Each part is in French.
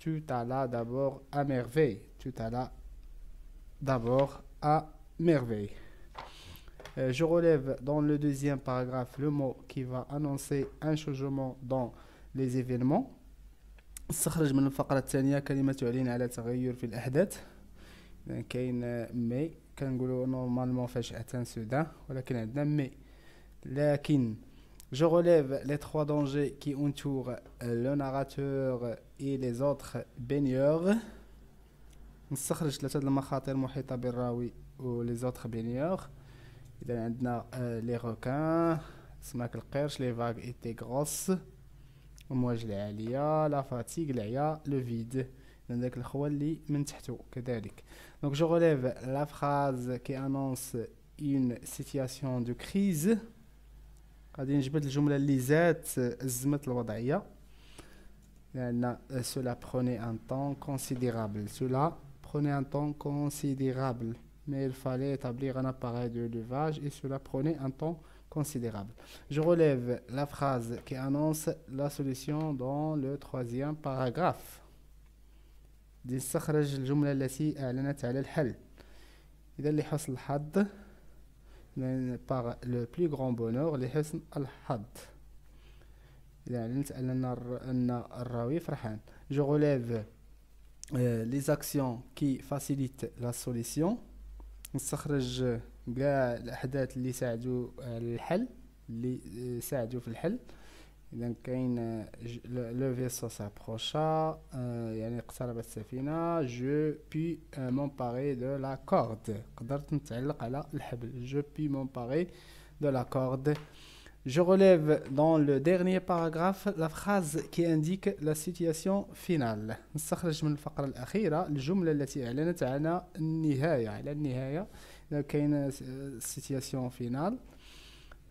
tu t'allas d'abord à merveille. Tu t'allas d'abord à merveille. Euh, je relève dans le deuxième paragraphe le mot qui va annoncer un changement dans les événements. استخرج من الفقرة الثانية كلمة تعلن على تغير في الأحداث كاين مي كنقولوا نورمالمون فاش اتان سودا ولكن عندنا مي لكن je relève les trois dangers qui entourent euh, le narrateur اي لي زوتر بينيور نستخرج ثلاثة المخاطر المحيطة بالراوي و لي زوتر بينيور اذا عندنا لي روكان سماك القرش لي فاغ ايتي غروس المواج العالية لا فاتيك العيا لو فيد اذا داك الخوة اللي من تحتو كذلك دونك جو غوليف لا فراز كي انونس اون سيتياسيون دو كريز غادي نجبد الجملة اللي زادت الزمت الوضعية Euh, euh, cela prenait un temps considérable. Cela prenait un temps considérable, mais il fallait établir un appareil de levage et cela prenait un temps considérable. Je relève la phrase qui annonce la solution dans le troisième paragraphe. نستخرج الجملة التي أعلنت على الحل إذا اللي حصل par le plus grand bonheur al-had. Je relève euh, les actions qui facilitent la solution. Je Le vaisseau s'approcha. Euh, euh, Je puis m'emparer de la corde. Je puis m'emparer de la corde. Je relève dans le dernier paragraphe la phrase qui indique la situation finale. نستخرج من الفقرة الأخيرة الجملة التي أعلنت عن النهاية على النهاية كاين situation finale.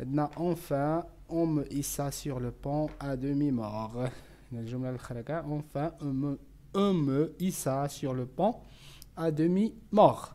عندنا enfin on me hissa sur le pont à demi mort. الجملة الخرقة enfin on me on me hissa sur le pont à demi mort.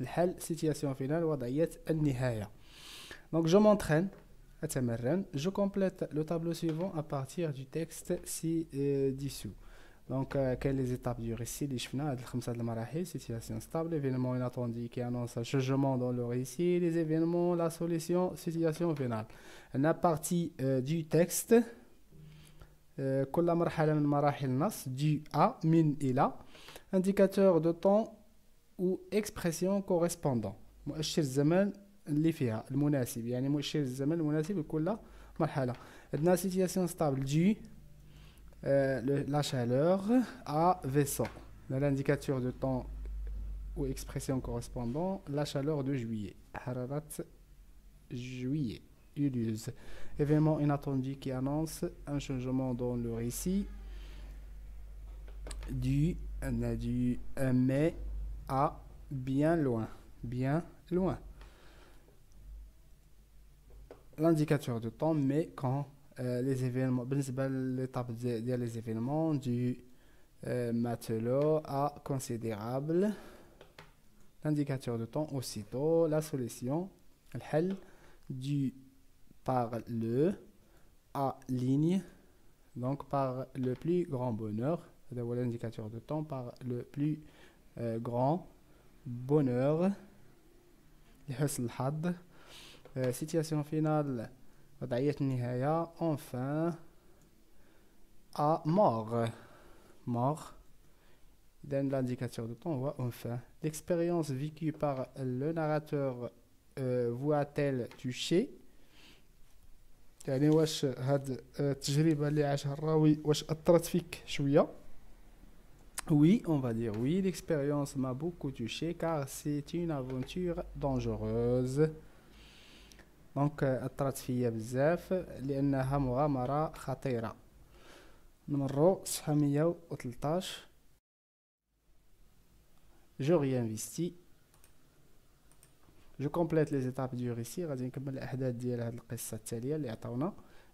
الحل situation finale وضعية النهاية donc je m'entraîne je complète le tableau suivant à partir du texte ci-dessous donc euh, quelles les étapes du récit des شفنا هاد الخمسة situation stable événement inattendu qui annonce le changement dans le récit les événements la solution situation finale هنا partie euh, du texte euh, كل مرحلة من مراحل النص du à من إلى indicateur de temps ou expression correspondant مؤشر الزمن اللي فيها المناسب يعني مؤشر الزمن المناسب لكل مرحله عندنا سيتياسيون ستابل جي la chaleur à Dans l'indicateur de temps ou expression correspondant la chaleur de juillet hararat juillet Ulus. Événement inattendu qui annonce un changement dans le récit du, euh, du euh, mai à ah, bien loin, bien loin. L'indicateur de temps, mais quand euh, les événements, ben, l'étape des les événements du euh, matelot à considérable, l'indicateur de temps aussitôt, la solution, elle du par le à ligne, donc par le plus grand bonheur, l'indicateur de temps par le plus euh, grand, bonheur, had euh, situation finale, enfin, à mort, mort, donne l'indicateur de temps, enfin. L'expérience vécue par le narrateur euh, voit-elle toucher يعني واش oui, on va dire oui, l'expérience m'a beaucoup touché car c'est une aventure dangereuse. Donc elle a attiré chez moi beaucoup parce que c'est une aventure dangereuse. On rentre à la page Je réinvestis. Je complète les étapes du récit, je vais continuer les événements de la histoire suivante qui a donné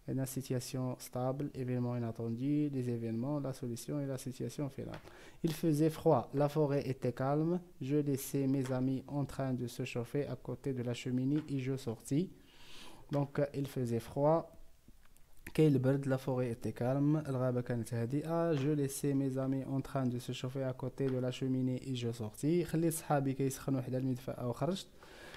une situation stable, événement inattendu, des événements, la solution et la situation finale. Il faisait froid, la forêt était calme, je laissais mes amis en train de se chauffer à côté de la cheminée et je sortis. Donc euh, il faisait froid. Quel la forêt était calme. Ah, je laissais mes amis en train de se chauffer à côté de la cheminée et je sortis.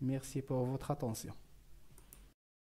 Merci pour votre attention.